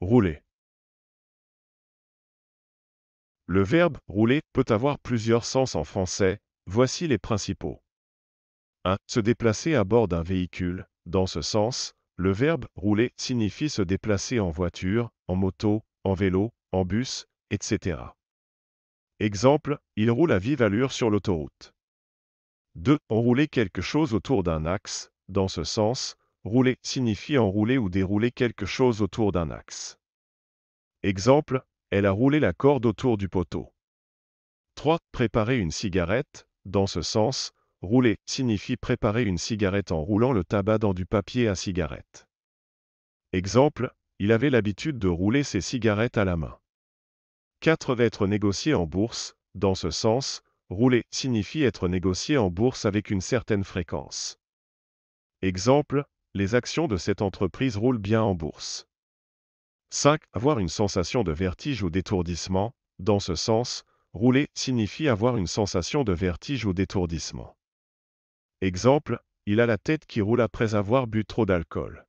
rouler. Le verbe rouler peut avoir plusieurs sens en français, voici les principaux. 1. Se déplacer à bord d'un véhicule, dans ce sens, le verbe rouler signifie se déplacer en voiture, en moto, en vélo, en bus, etc. Exemple, il roule à vive allure sur l'autoroute. 2. Enrouler quelque chose autour d'un axe, dans ce sens, Rouler signifie enrouler ou dérouler quelque chose autour d'un axe. Exemple, elle a roulé la corde autour du poteau. 3. Préparer une cigarette. Dans ce sens, rouler signifie préparer une cigarette en roulant le tabac dans du papier à cigarette. Exemple, il avait l'habitude de rouler ses cigarettes à la main. 4. Être négocié en bourse. Dans ce sens, rouler signifie être négocié en bourse avec une certaine fréquence. Exemple, les actions de cette entreprise roulent bien en bourse. 5. Avoir une sensation de vertige ou d'étourdissement. Dans ce sens, rouler signifie avoir une sensation de vertige ou d'étourdissement. Exemple, il a la tête qui roule après avoir bu trop d'alcool.